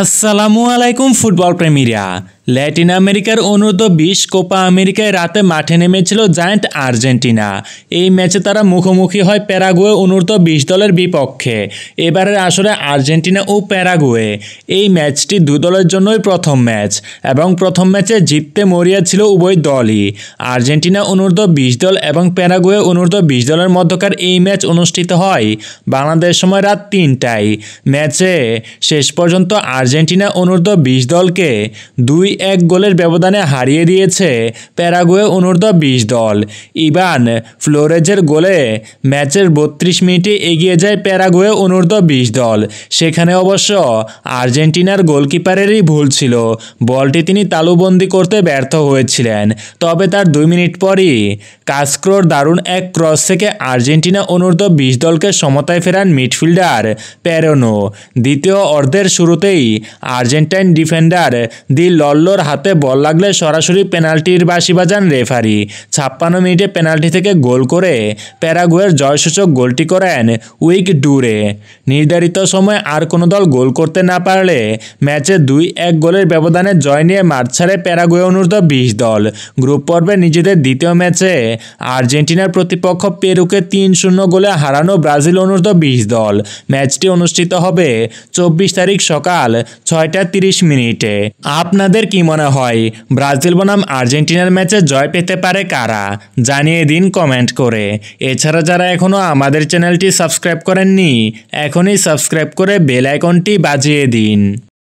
আসসালামু আলাইকুম football প্রেমীরা Latin আমেরিকার অনূর্ধ্ব বিশ কোপা আমেরিকায় রাতে মাঠে নেমেছিল জায়ান্ট আর্জেন্টিনা এই ম্যাচে তারা মুখোমুখি হয় প্যারাগুয়ে অনূর্ধ্ব বিশ দলের বিপক্ষে এবারের আসরে আর্জেন্টিনা ও প্যারাগুয়ে এই ম্যাচটি দু দলের জন্যই প্রথম ম্যাচ এবং প্রথম ম্যাচে জিততে মরিয়া ছিল উভয় দলই আর্জেন্টিনা অনূর্ধ্ব বিশ দল এবং প্যারাগুয়ে অনূর্ধ্ব বিশ দলের মধ্যকার এই ম্যাচ অনুষ্ঠিত হয় বাংলাদেশ সময় রাত তিনটায় ম্যাচে শেষ পর্যন্ত আর্জেন্টিনা অনূর্ধ্ব বিশ দলকে দুই এক গোলের ব্যবধানে হারিয়ে দিয়েছে প্যারাগুয়ে অনূর্ধ্ব বিশ দল ইবান ফ্লোরেজের গোলে ম্যাচের বত্রিশ মিনিটে এগিয়ে যায় প্যারাগুয়ে অনূর্ধ্ব বিশ দল সেখানে অবশ্য আর্জেন্টিনার গোলকিপারেরই ভুল ছিল বলটি তিনি তালুবন্দি করতে ব্যর্থ হয়েছিলেন তবে তার দুই মিনিট পরই কাস্ক্রোর দারুণ এক ক্রস থেকে আর্জেন্টিনা অনূর্ধ্ব বিশ দলকে সমতায় ফেরান মিডফিল্ডার প্যারোনো দ্বিতীয় অর্ধের শুরুতেই আর্জেন্টাইন ডিফেন্ডার দি লল মোল্লোর হাতে বল লাগলে সরাসরি পেনাল্টির বাসি বাজান রেফারি ছাপ্পান্ন মিনিটে পেনাল্টি থেকে গোল করে প্যারাগুয়ের জয়সূচক গোলটি করেন উইক ডুরে নির্ধারিত সময় আর কোনো দল গোল করতে না পারলে ম্যাচে দুই এক গোলের ব্যবধানে জয় নিয়ে মাঠ ছাড়ে প্যারাগুয়ে অনুর্ধ বিশ দল গ্রুপ পর্বে নিজেদের দ্বিতীয় ম্যাচে আর্জেন্টিনার প্রতিপক্ষ পেরুকে তিন শূন্য গোলে হারানো ব্রাজিল অনুর্ধ বিশ দল ম্যাচটি অনুষ্ঠিত হবে চব্বিশ তারিখ সকাল ছয়টা তিরিশ মিনিটে আপনাদের কি মনে হয় ব্রাজিল বনাম আর্জেন্টিনার ম্যাচে জয় পেতে পারে কারা জানিয়ে দিন কমেন্ট করে এছাড়া যারা এখনও আমাদের চ্যানেলটি সাবস্ক্রাইব করেননি এখনই সাবস্ক্রাইব করে বেল আইকনটি বাজিয়ে দিন